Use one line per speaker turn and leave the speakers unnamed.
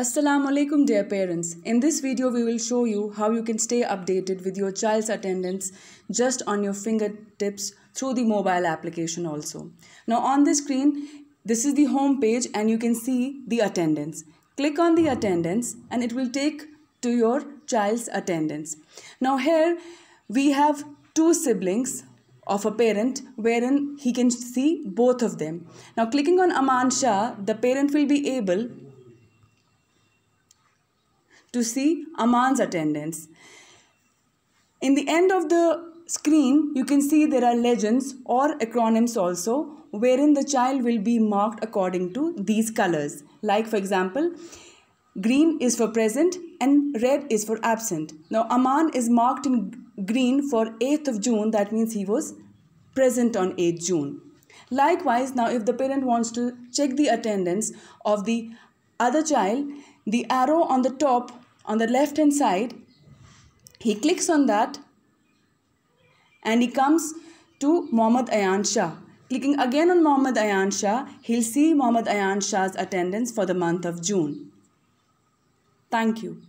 Assalamualaikum dear parents. In this video we will show you how you can stay updated with your child's attendance just on your fingertips through the mobile application also. Now on the screen this is the home page and you can see the attendance. Click on the attendance and it will take to your child's attendance. Now here we have two siblings of a parent wherein he can see both of them. Now clicking on Aman Shah the parent will be able to see Aman's attendance. In the end of the screen, you can see there are legends or acronyms also wherein the child will be marked according to these colors. Like for example, green is for present and red is for absent. Now Aman is marked in green for 8th of June that means he was present on 8th June. Likewise now if the parent wants to check the attendance of the other child the arrow on the top on the left hand side he clicks on that and he comes to Muhammad Ayan Shah. Clicking again on Muhammad Ayan Shah, he'll see Muhammad Ayan Shah's attendance for the month of June. Thank you.